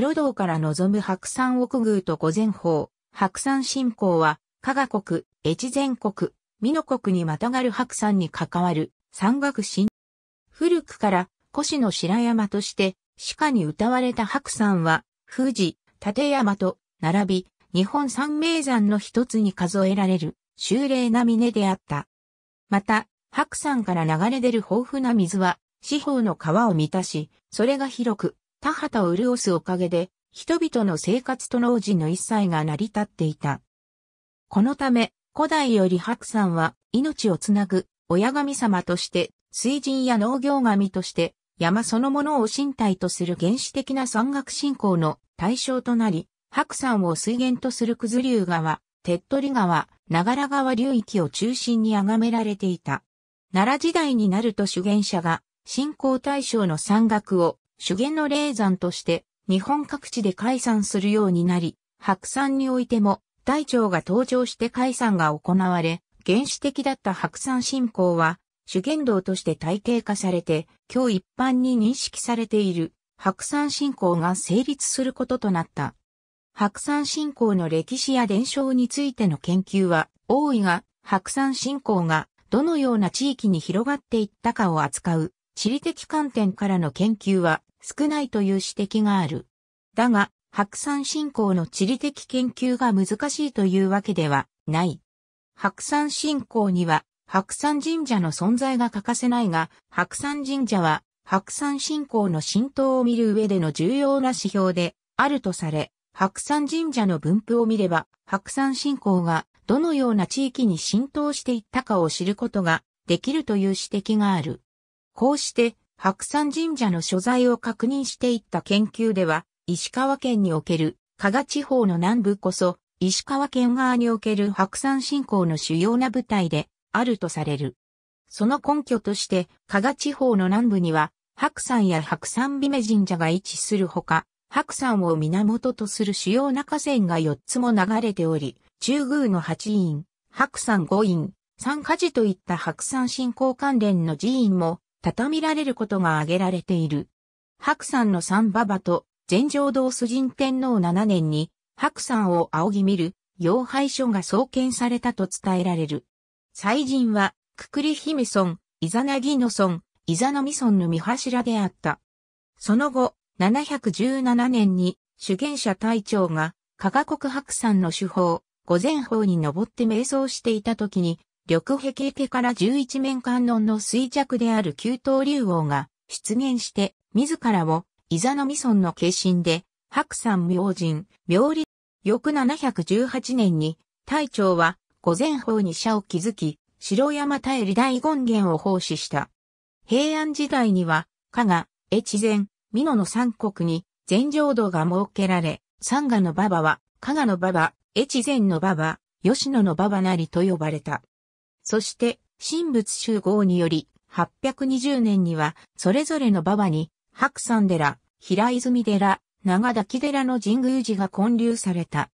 室堂から望む白山奥宮と御前方、白山信仰は、加賀国、越前国、美濃国にまたがる白山に関わる山岳神。古くから古市の白山として、鹿に歌われた白山は、富士、立山と並び、日本三名山の一つに数えられる、秀麗な峰であった。また、白山から流れ出る豊富な水は、四方の川を満たし、それが広く、田畑を潤すおかげで、人々の生活と農事の一切が成り立っていた。このため、古代より白山は命をつなぐ親神様として、水神や農業神として、山そのものを身体とする原始的な山岳信仰の対象となり、白山を水源とする九頭竜川、手っ取り川、長良川流域を中心に崇められていた。奈良時代になると修験者が信仰対象の山岳を修験の霊山として日本各地で解散するようになり、白山においても大腸が登場して解散が行われ、原始的だった白山信仰は修験道として体系化されて、今日一般に認識されている白山信仰が成立することとなった。白山信仰の歴史や伝承についての研究は多いが、白山信仰がどのような地域に広がっていったかを扱う地理的観点からの研究は少ないという指摘がある。だが、白山信仰の地理的研究が難しいというわけではない。白山信仰には白山神社の存在が欠かせないが、白山神社は白山信仰の浸透を見る上での重要な指標であるとされ、白山神社の分布を見れば、白山信仰がどのような地域に浸透していったかを知ることができるという指摘がある。こうして、白山神社の所在を確認していった研究では、石川県における加賀地方の南部こそ、石川県側における白山信仰の主要な舞台であるとされる。その根拠として、加賀地方の南部には、白山や白山美神社が位置するほか、白山を源とする主要な河川が4つも流れており、中宮の八院、白山五院、三火寺といった白山信仰関連の寺院も畳られることが挙げられている。白山の三馬場と、全浄道崇神天皇7年に、白山を仰ぎ見る、妖廃書が創建されたと伝えられる。祭神は、くくり姫村、イザナギの村、イザナミ村の見柱であった。その後、717年に、主言者隊長が、加賀国白山の主法、御前法に登って瞑想していた時に、緑壁池から十一面観音の衰弱である九頭竜王が出現して、自らを、伊ザの未村の化身で、白山明神、明理、翌718年に、大長は、御前方に社を築き、城山大理大権現を奉仕した。平安時代には、加賀、越前、美濃の三国に、全浄土が設けられ、三賀の馬場は、加賀の馬場、越前の馬場、吉野の馬場なりと呼ばれた。そして、神仏集合により、820年には、それぞれの馬場に、白山寺、平泉寺、長滝寺の神宮寺が建立された。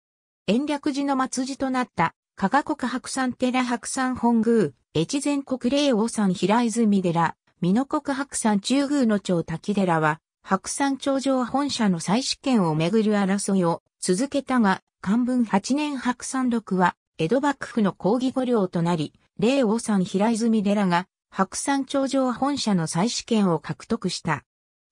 延暦寺の末寺となった、加賀国白山寺白山本宮、越前国霊王山平泉寺、美濃国白山中宮の町滝寺は、白山頂上本社の再試験をめぐる争いを続けたが、漢文8年白山録は、江戸幕府の抗議御領となり、霊王山平泉寺が白山頂上本社の再試験を獲得した。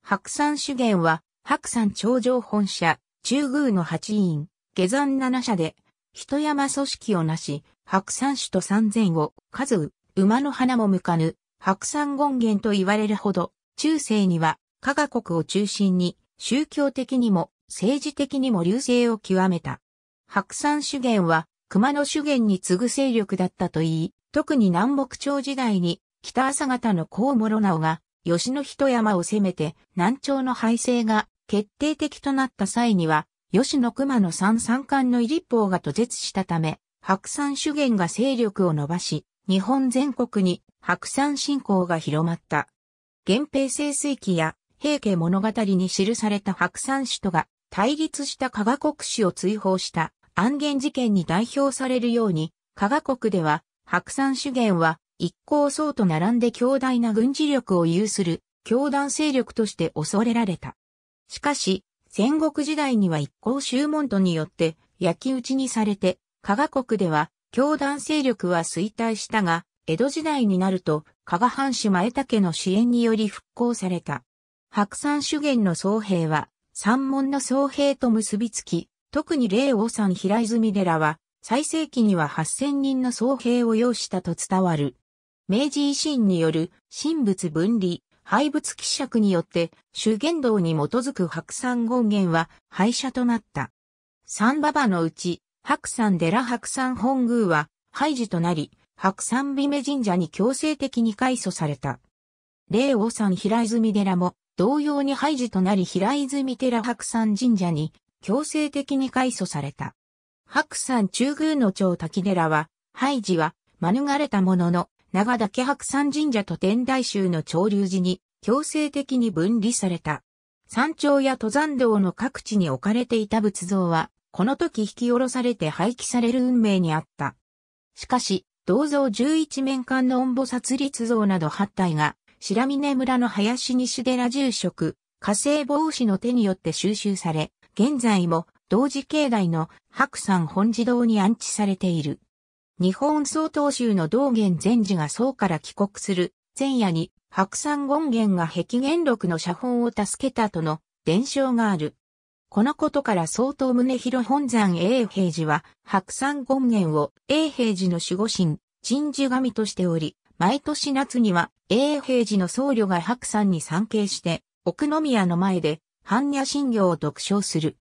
白山主元は白山頂上本社、中宮の八院、下山七社で、人山組織をなし、白山種と三千を数う、馬の花も向かぬ、白山権現と言われるほど、中世には、加賀国を中心に、宗教的にも、政治的にも流星を極めた。白山主元は、熊野主元に次ぐ勢力だったと言い、特に南北朝時代に北朝方の甲諸直が吉野人山を攻めて南朝の敗勢が決定的となった際には、吉野熊野山三冠の立法が途絶したため、白山主元が勢力を伸ばし、日本全国に白山信仰が広まった。源平盛水記や平家物語に記された白山首とが対立した加賀国史を追放した暗源事件に代表されるように、加賀国では白山主元は一向僧と並んで強大な軍事力を有する教団勢力として恐れられた。しかし、戦国時代には一向宗門徒によって焼き討ちにされて、加賀国では教団勢力は衰退したが、江戸時代になると、加賀藩主前竹の支援により復興された。白山主元の僧兵は、三門の僧兵と結びつき、特に霊王山平泉寺は、最盛期には8000人の僧兵を要したと伝わる。明治維新による神仏分離、廃仏希釈によって主言道に基づく白山権現は廃車となった。三馬場のうち白山寺白山本宮は廃寺となり、白山美女神社に強制的に改祖された。霊王山平泉寺も同様に廃寺となり平泉寺白山神社に強制的に改祖された。白山中宮の長滝寺は、廃寺は免れたものの、長岳白山神社と天台宗の潮流寺に強制的に分離された。山頂や登山道の各地に置かれていた仏像は、この時引き下ろされて廃棄される運命にあった。しかし、銅像11面間の恩母殺立像など八体が、白峰村の林西寺住職、火星防止の手によって収集され、現在も同時境内の白山本寺堂に安置されている。日本総統州の道元禅師が宋から帰国する前夜に白山権現が壁元録の写本を助けたとの伝承がある。このことから総統宗広本山永平寺は白山権現を永平寺の守護神、鎮守神としており、毎年夏には永平寺の僧侶が白山に参詣して、奥宮の前で般若心経を読唱する。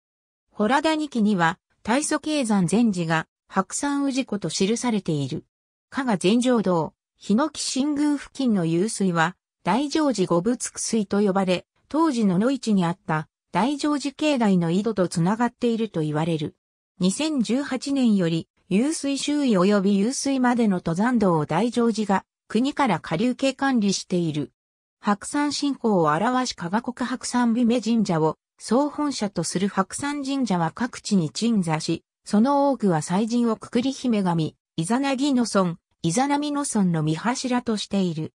ラダニキには、大祖経山禅寺が、白山氏子と記されている。加賀禅城道、日ノ木新宮付近の湧水は、大乗寺五仏水と呼ばれ、当時の野市にあった大乗寺境内の井戸とつながっていると言われる。2018年より、湧水周囲及び湧水までの登山道を大乗寺が国から下流系管理している。白山信仰を表し加賀国白山美目神社を総本社とする白山神社は各地に鎮座し、その多くは祭神をくくり姫神、イザナギの村、イザナミの村の見柱としている。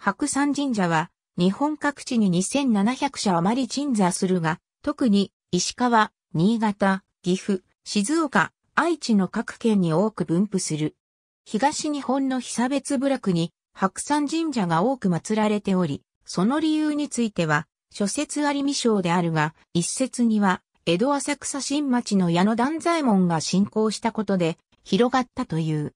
白山神社は、日本各地に2700社余り鎮座するが、特に石川、新潟、岐阜、静岡、愛知の各県に多く分布する。東日本の被差別部落に白山神社が多く祀られており、その理由については、諸説ありみ賞であるが、一説には、江戸浅草新町の矢野断左衛門が進行したことで、広がったという。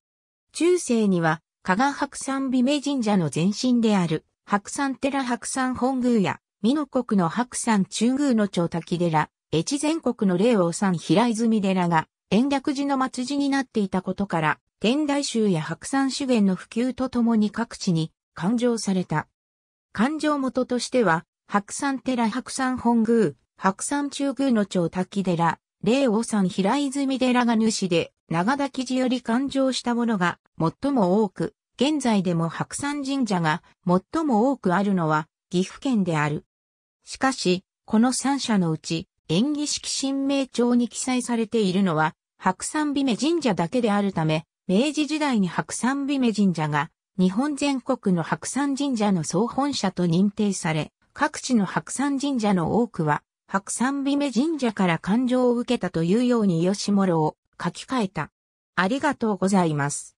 中世には、加賀白山美名神社の前身である、白山寺白山本宮や、美濃国の白山中宮の長滝寺、越前国の霊王山平泉寺が、延暦寺の末寺になっていたことから、天台宗や白山修源の普及とともに各地に、勘定された。勘定元としては、白山寺白山本宮、白山中宮の町滝寺、霊王山平泉寺が主で、長田記事より勘定したものが最も多く、現在でも白山神社が最も多くあるのは岐阜県である。しかし、この三社のうち、演技式神明帳に記載されているのは、白山美女神社だけであるため、明治時代に白山美女神社が、日本全国の白山神社の総本社と認定され、各地の白山神社の多くは、白山美女神社から感情を受けたというように吉諸を書き換えた。ありがとうございます。